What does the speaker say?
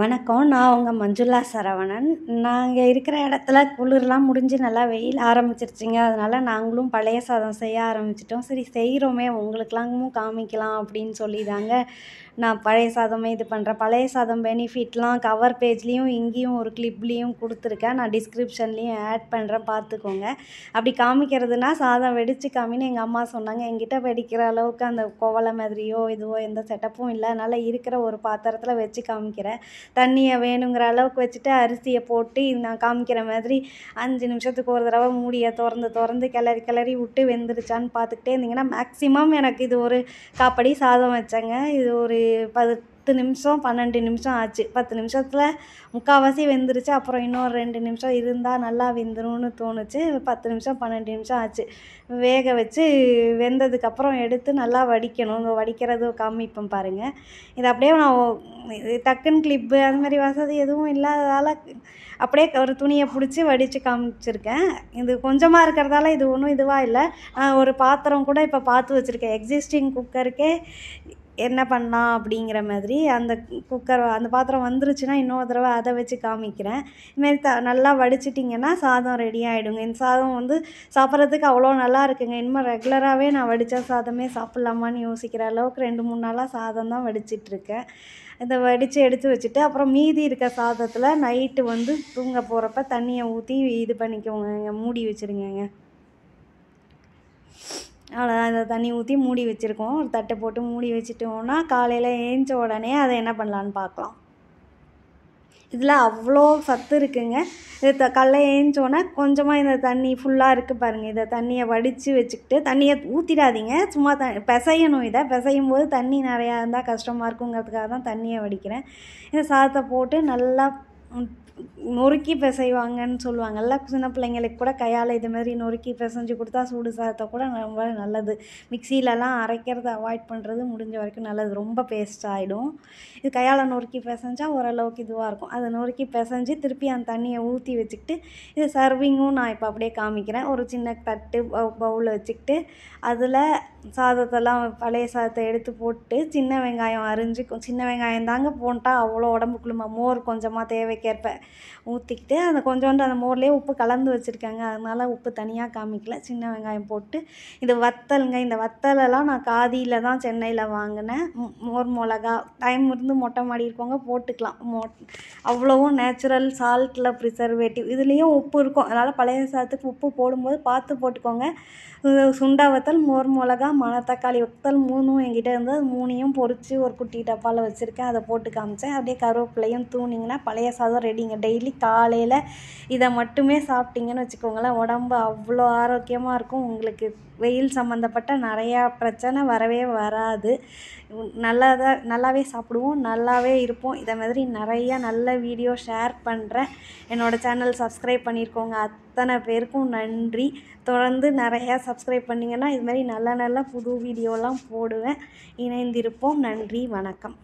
வணக்கம் நான் உங்கள் மஞ்சுளா சரவணன் நாங்கள் இருக்கிற இடத்துல குளிர்லாம் முடிஞ்சு நல்லா வெயில் ஆரம்பிச்சிருச்சிங்க அதனால் நாங்களும் பழைய சாதம் செய்ய ஆரம்பிச்சிட்டோம் சரி செய்கிறோமே உங்களுக்கெல்லாமும் காமிக்கலாம் அப்படின்னு சொல்லி தாங்க நான் பழைய சாதமே இது பண்ணுறேன் பழைய சாதம் பெனிஃபிட்லாம் கவர் பேஜ்லேயும் இங்கேயும் ஒரு கிளிப்லேயும் கொடுத்துருக்கேன் நான் டிஸ்கிரிப்ஷன்லேயும் ஆட் பண்ணுறேன் பார்த்துக்கோங்க அப்படி காமிக்கிறதுனா சாதம் வெடிச்சு காமின்னு எங்கள் அம்மா சொன்னாங்க எங்கிட்ட வெடிக்கிற அளவுக்கு அந்த கோவலை மாதிரியோ இதுவோ எந்த செட்டப்பும் இல்லை அதனால் இருக்கிற ஒரு பாத்திரத்தில் வச்சு காமிக்கிறேன் தண்ணியை வேணுங்கிற அளவுக்கு வச்சுட்டு அரிசியை போட்டு நான் காமிக்கிற மாதிரி அஞ்சு நிமிஷத்துக்கு ஒரு தடவை மூடியை திறந்து திறந்து கிளறி கிளறி விட்டு வெந்துருச்சான்னு பார்த்துக்கிட்டே இருந்தீங்கன்னா மேக்ஸிமம் எனக்கு இது ஒரு காப்படி சாதம் வச்சேங்க இது ஒரு பத்து நிமிஷம் பன்னெண்டு நிமிஷம் ஆச்சு பத்து நிமிஷத்தில் முக்கால்வாசி வெந்துருச்சு அப்புறம் இன்னொரு ரெண்டு நிமிஷம் இருந்தால் நல்லா வெந்துரும்னு தோணுச்சு பத்து நிமிஷம் பன்னெண்டு நிமிஷம் ஆச்சு வேக வச்சு வெந்ததுக்கப்புறம் எடுத்து நல்லா வடிக்கணும் இங்கே வடிக்கிறது காமிப்போம் பாருங்கள் இது அப்படியே நான் இது டக்குன்னு கிளிப்பு அது மாதிரி வசதி எதுவும் இல்லாததால் அப்படியே ஒரு துணியை பிடிச்சி வடித்து காமிச்சிருக்கேன் இது கொஞ்சமாக இருக்கிறதால இது ஒன்றும் இதுவாக இல்லை ஒரு பாத்திரம் கூட இப்போ பார்த்து வச்சுருக்கேன் எக்ஸிஸ்டிங் குக்கருக்கே என்ன பண்ணலாம் அப்படிங்கிற மாதிரி அந்த குக்கர் அந்த பாத்திரம் வந்துருச்சுன்னா இன்னொரு தடவை அதை வச்சு காமிக்கிறேன் இதுமாரி த நல்லா வடிச்சிட்டிங்கன்னா சாதம் ரெடி ஆகிடுங்க இந்த சாதம் வந்து சாப்பிட்றதுக்கு அவ்வளோ நல்லா இருக்குங்க இனிமேல் ரெகுலராகவே நான் வடித்த சாதமே சாப்பிட்லாமான்னு யோசிக்கிற அளவுக்கு ரெண்டு மூணு நாளாக சாதம் தான் வடிச்சிட்ருக்கேன் இதை வடித்து எடுத்து வச்சுட்டு அப்புறம் மீதி இருக்க சாதத்தில் நைட்டு வந்து தூங்க போகிறப்ப தண்ணியை ஊற்றி இது பண்ணிக்கோங்க மூடி வச்சுருங்கங்க அவ்வளோதான் அந்த தண்ணி ஊற்றி மூடி வச்சுருக்கோம் ஒரு தட்டை போட்டு மூடி வச்சுட்டோம்னா காலையில் ஏஞ்ச உடனே அதை என்ன பண்ணலான்னு பார்க்கலாம் இதில் அவ்வளோ சத்து இருக்குங்க இது த கல்லை ஏஞ்சோன்னே கொஞ்சமாக இந்த தண்ணி ஃபுல்லாக இருக்குது பாருங்கள் இதை தண்ணியை வடித்து வச்சுக்கிட்டு தண்ணியை ஊற்றிடாதீங்க சும்மா த பிசையணும் இதை பிசையும் போது தண்ணி நிறையா இருந்தால் கஷ்டமாக இருக்குங்கிறதுக்காக தான் தண்ணியை வடிக்கிறேன் இந்த சாதத்தை போட்டு நல்லா நொறுக்கி பிசைவாங்கன்னு சொல்லுவாங்கள்ல சின்ன பிள்ளைங்களுக்கு கூட கையால் இது மாதிரி நொறுக்கி பிசைஞ்சு கொடுத்தா சூடு சாதத்தை கூட ரொம்ப நல்லது மிக்சியிலலாம் அரைக்கிறத அவாய்ட் பண்ணுறது முடிஞ்ச வரைக்கும் நல்லது ரொம்ப பேஸ்ட் ஆகிடும் இது கையால் நொறுக்கி பிசைஞ்சால் ஓரளவுக்கு இதுவாக இருக்கும் அதை நொறுக்கி பிசைஞ்சு திருப்பி அந்த தண்ணியை ஊற்றி வச்சுக்கிட்டு இது சர்விங்கும் நான் இப்போ அப்படியே காமிக்கிறேன் ஒரு சின்ன தட்டு பவுலில் வச்சுக்கிட்டு அதில் சாதத்தெல்லாம் பழைய சாதத்தை எடுத்து போட்டு சின்ன வெங்காயம் அரிஞ்சு சின்ன வெங்காயம் தாங்க போட்டால் அவ்வளோ உடம்புக்குள்ள மோர் கொஞ்சமாக தேவைக்கேற்ப ஊற்றிக்கிட்டு அந்த கொஞ்சோண்டு அந்த மோர்லேயே உப்பு கலந்து வச்சுருக்காங்க அதனால் உப்பு தனியாக காமிக்கல சின்ன வெங்காயம் போட்டு இது வத்தலுங்க இந்த வத்தலெல்லாம் நான் காதியில் தான் சென்னையில் வாங்கினேன் மோர் மிளகா டைம் இருந்து மொட்டை மாடி இருக்கவங்க போட்டுக்கலாம் மோ அவ்வளோவும் நேச்சுரல் சால்ட்டில் ப்ரிசர்வேட்டிவ் இதுலேயும் உப்பு இருக்கும் அதனால் பழைய சாதத்துக்கு உப்பு போடும்போது பார்த்து போட்டுக்கோங்க சுண்டா வத்தல் மோர் மிளகா மணத்தக்காளி வத்தல் மூணும் என்கிட்ட இருந்து மூணையும் பொறிச்சு ஒரு குட்டி டப்பாவில் வச்சுருக்கேன் அதை போட்டு காமிச்சேன் அப்படியே கருவேப்பிலையும் தூணிங்கன்னா பழைய சாதம் ரெடிங்க டெய்லி காலையில் இதை மட்டுமே சாப்பிட்டீங்கன்னு வச்சுக்கோங்களேன் உடம்பு அவ்வளோ ஆரோக்கியமாக இருக்கும் உங்களுக்கு வெயில் சம்மந்தப்பட்ட நிறையா பிரச்சனை வரவே வராது நல்லா தான் நல்லாவே சாப்பிடுவோம் நல்லாவே இருப்போம் இதை மாதிரி நிறையா நல்ல வீடியோ ஷேர் பண்ணுறேன் என்னோடய சேனல் சப்ஸ்கிரைப் பண்ணியிருக்கோங்க அத்தனை பேருக்கும் நன்றி தொடர்ந்து நிறையா சப்ஸ்கிரைப் பண்ணிங்கன்னா இது மாதிரி நல்ல நல்ல புது வீடியோலாம் போடுவேன் இணைந்திருப்போம் நன்றி வணக்கம்